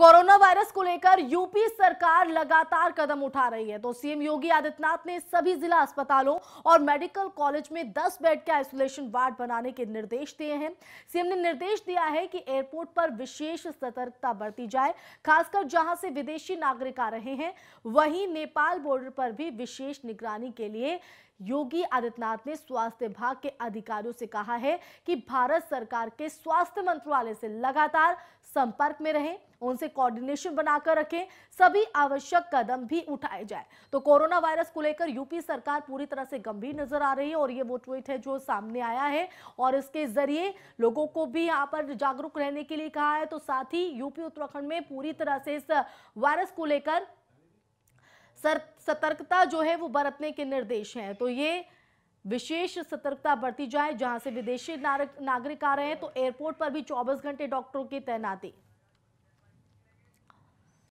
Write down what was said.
corona virus को लेकर UP सरकार लगातार कदम उठा रही है तो सीएम योगी आदित्यनाथ ने सभी जिला अस्पतालों और मेडिकल कॉलेज में 10 बेड के आइसोलेशन वार्ड बनाने के निर्देश दिए हैं सीएम ने निर्देश दिया है कि एयरपोर्ट पर विशेष सतर्कता बरती जाए खासकर जहां से विदेशी नागरिक आ रहे हैं वहीं नेपाल बॉर्डर पर भी विशेष निगरानी के लिए योगी आदित्यनाथ ने स्वास्थ्य विभाग के अधिकारियों से कहा है कि भारत सरकार के स्वास्थ्य मंत्रालय से लगातार संपर्क में रहें उनसे कोऑर्डिनेशन बनाकर रखें सभी आवश्यक कदम भी उठाए जाए तो कोरोना वायरस को लेकर यूपी सरकार पूरी तरह से गंभीर नजर आ रही है और ये वो ट्वीट है जो सामने आया है और इसके जरिए लोगों को भी यहाँ पर जागरूक रहने के लिए कहा है तो साथ ही यूपी उत्तराखंड में पूरी तरह से इस वायरस को लेकर सतर्कता जो है वो बरतने के निर्देश हैं तो ये विशेष सतर्कता बरती जाए जहां से विदेशी नागरिक आ रहे हैं तो एयरपोर्ट पर भी 24 घंटे डॉक्टरों की तैनाती